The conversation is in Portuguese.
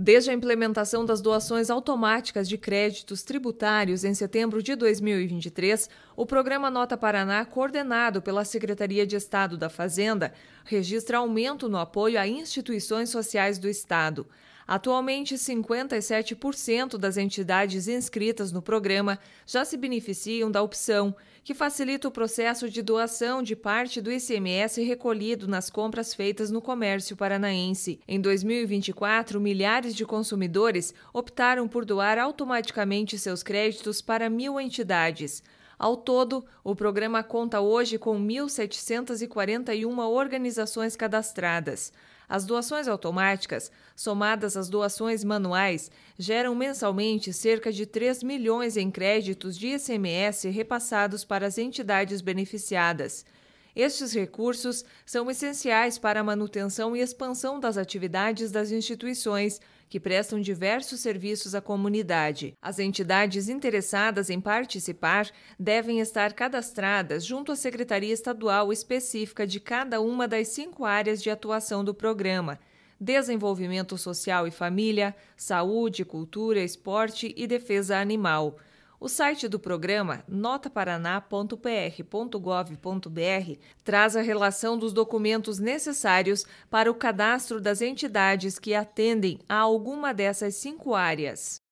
Desde a implementação das doações automáticas de créditos tributários em setembro de 2023, o programa Nota Paraná, coordenado pela Secretaria de Estado da Fazenda, registra aumento no apoio a instituições sociais do Estado. Atualmente, 57% das entidades inscritas no programa já se beneficiam da opção, que facilita o processo de doação de parte do ICMS recolhido nas compras feitas no comércio paranaense. Em 2024, milhares de consumidores optaram por doar automaticamente seus créditos para mil entidades. Ao todo, o programa conta hoje com 1.741 organizações cadastradas. As doações automáticas, somadas às doações manuais, geram mensalmente cerca de 3 milhões em créditos de ICMS repassados para as entidades beneficiadas. Estes recursos são essenciais para a manutenção e expansão das atividades das instituições que prestam diversos serviços à comunidade. As entidades interessadas em participar devem estar cadastradas junto à Secretaria Estadual específica de cada uma das cinco áreas de atuação do programa. Desenvolvimento Social e Família, Saúde, Cultura, Esporte e Defesa Animal. O site do programa, notaparaná.pr.gov.br, traz a relação dos documentos necessários para o cadastro das entidades que atendem a alguma dessas cinco áreas.